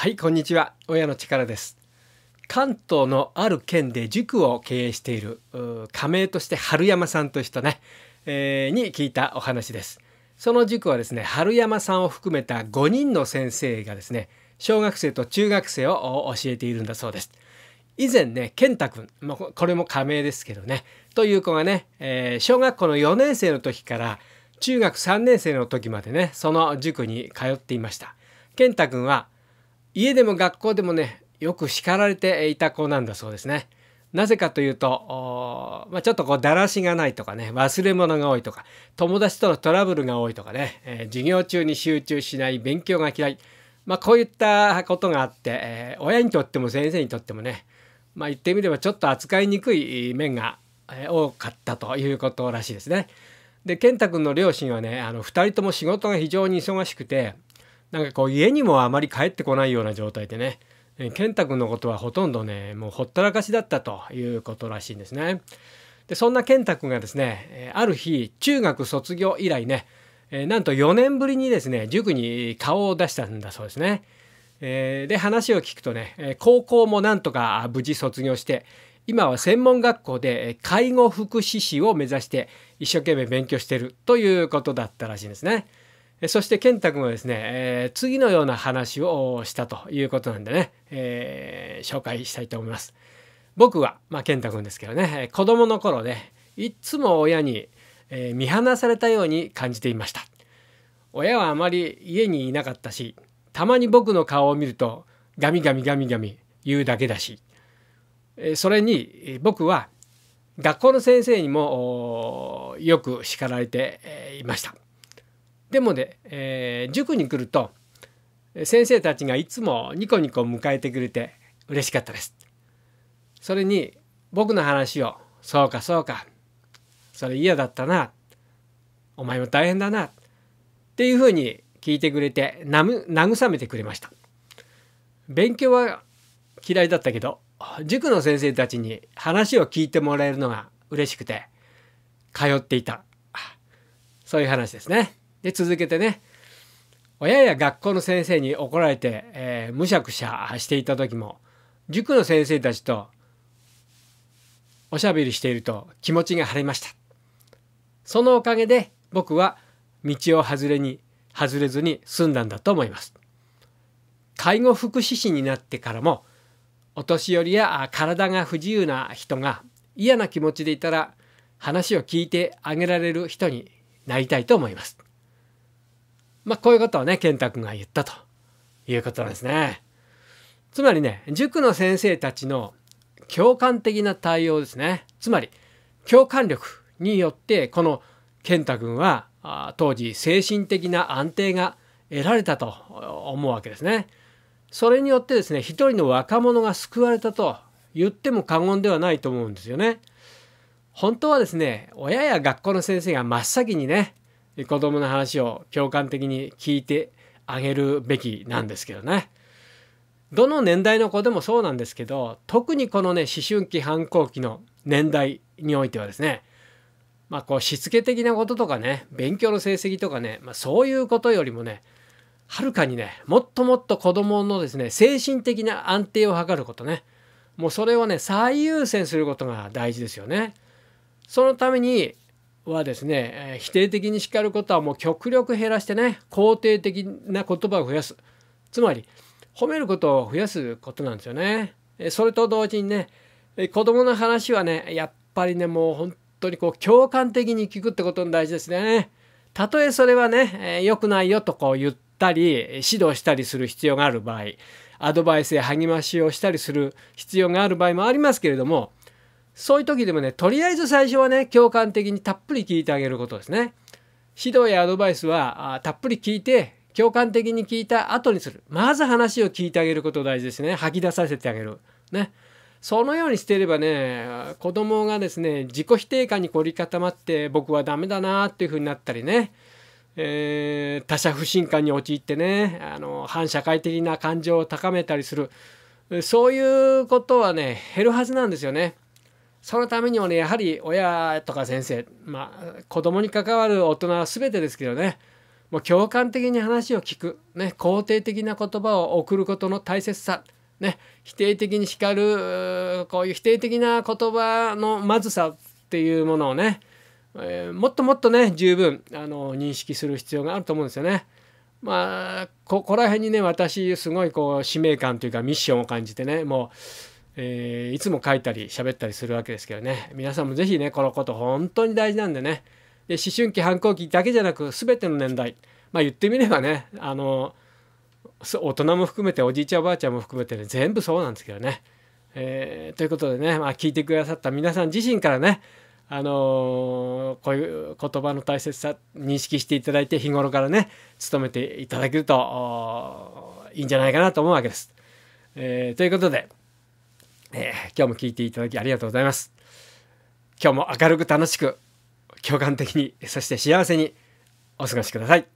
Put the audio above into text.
はいこんにちは親の力です関東のある県で塾を経営している加盟として春山さんという人ね、えー、に聞いたお話ですその塾はですね春山さんを含めた5人の先生がですね小学生と中学生を教えているんだそうです以前ね健太くん、まあ、これも加盟ですけどねという子がね、えー、小学校の4年生の時から中学3年生の時までねその塾に通っていました健太くんは家でも学校でもねよく叱られていた子なんだそうですね。なぜかというと、まあ、ちょっとこうだらしがないとかね忘れ物が多いとか友達とのトラブルが多いとかね、えー、授業中に集中しない勉強が嫌い、まあ、こういったことがあって、えー、親にとっても先生にとってもね、まあ、言ってみればちょっと扱いにくい面が多かったということらしいですね。で健太君の両親はねあの2人とも仕事が非常に忙しくてなんかこう家にもあまり帰ってこないような状態でね健太くんのことはほとんどねもうほったらかしだったということらしいんですね。でそんな健太くんがですねある日中学卒業以来ねなんと4年ぶりにですね塾に顔を出したんだそうですね。で話を聞くとね高校もなんとか無事卒業して今は専門学校で介護福祉士を目指して一生懸命勉強してるということだったらしいんですね。そして健太君はですね、えー、次のような話をしたということなんでね、えー、紹介したいと思います。僕は、まあ、健太君ですけどね子供の頃ねいつも親に、えー、見放されたように感じていました。親はあまり家にいなかったしたまに僕の顔を見るとガミガミガミガミ言うだけだしえそれに僕は学校の先生にもよく叱られていました。でもね、えー、塾に来ると先生たちがいつもニコニコ迎えてくれて嬉しかったです。それに僕の話を「そうかそうかそれ嫌だったなお前も大変だな」っていうふうに聞いてくれて慰めてくれました。勉強は嫌いだったけど塾の先生たちに話を聞いてもらえるのが嬉しくて通っていたそういう話ですね。で続けてね親や学校の先生に怒られて、えー、むしゃくしゃしていた時も塾の先生たちとおしゃべりしていると気持ちが晴れましたそのおかげで僕は道を外れに外れずに済んだんだと思います介護福祉士になってからもお年寄りや体が不自由な人が嫌な気持ちでいたら話を聞いてあげられる人になりたいと思いますまあ、こういうことをね、健太くんが言ったということなんですね。つまりね、塾の先生たちの共感的な対応ですね。つまり、共感力によって、この健太君は、当時、精神的な安定が得られたと思うわけですね。それによってですね、一人の若者が救われたと言っても過言ではないと思うんですよね。本当はですね、親や学校の先生が真っ先にね、子供の話を共感的に聞いてあげるべきなんですけどね。どの年代の子でもそうなんですけど特にこのね思春期反抗期の年代においてはですねまあこうしつけ的なこととかね勉強の成績とかね、まあ、そういうことよりもねはるかにねもっともっと子どものですね精神的な安定を図ることねもうそれをね最優先することが大事ですよね。そのためにはですね、えー、否定的に叱ることはもう極力減らしてね肯定的な言葉を増やすつまり褒めることを増やすことなんですよね。えそれと同時にね、え子供の話はねやっぱりねもう本当にこう共感的に聞くってことも大事ですね。たとえそれはね、え良くないよとこう言ったり指導したりする必要がある場合アドバイスや励ましをしたりする必要がある場合もありますけれどもそういう時でもね、とりあえず最初はね、共感的にたっぷり聞いてあげることですね。指導やアドバイスはあたっぷり聞いて、共感的に聞いた後にする。まず話を聞いてあげること大事ですね。吐き出させてあげる。ね。そのようにしていればね、子供がですね、自己否定感に凝り固まって、僕はダメだなっていう風になったりね、えー、他者不信感に陥ってね、あの、反社会的な感情を高めたりする。そういうことはね、減るはずなんですよね。そのためにもねやはり親とか先生まあ子供に関わる大人は全てですけどねもう共感的に話を聞く、ね、肯定的な言葉を送ることの大切さ、ね、否定的に叱るこういう否定的な言葉のまずさっていうものをね、えー、もっともっとね十分あの認識する必要があると思うんですよね。まあここら辺にね私すごいこう使命感というかミッションを感じてねもうえー、いつも書いたり喋ったりするわけですけどね皆さんも是非ねこのこと本当に大事なんでねで思春期反抗期だけじゃなく全ての年代まあ言ってみればねあの大人も含めておじいちゃんおばあちゃんも含めてね全部そうなんですけどね。えー、ということでね、まあ、聞いてくださった皆さん自身からねあのー、こういう言葉の大切さ認識していただいて日頃からね努めていただけるといいんじゃないかなと思うわけです。えー、ということでえー、今日も聞いていただきありがとうございます。今日も明るく楽しく、共感的に、そして幸せにお過ごしください。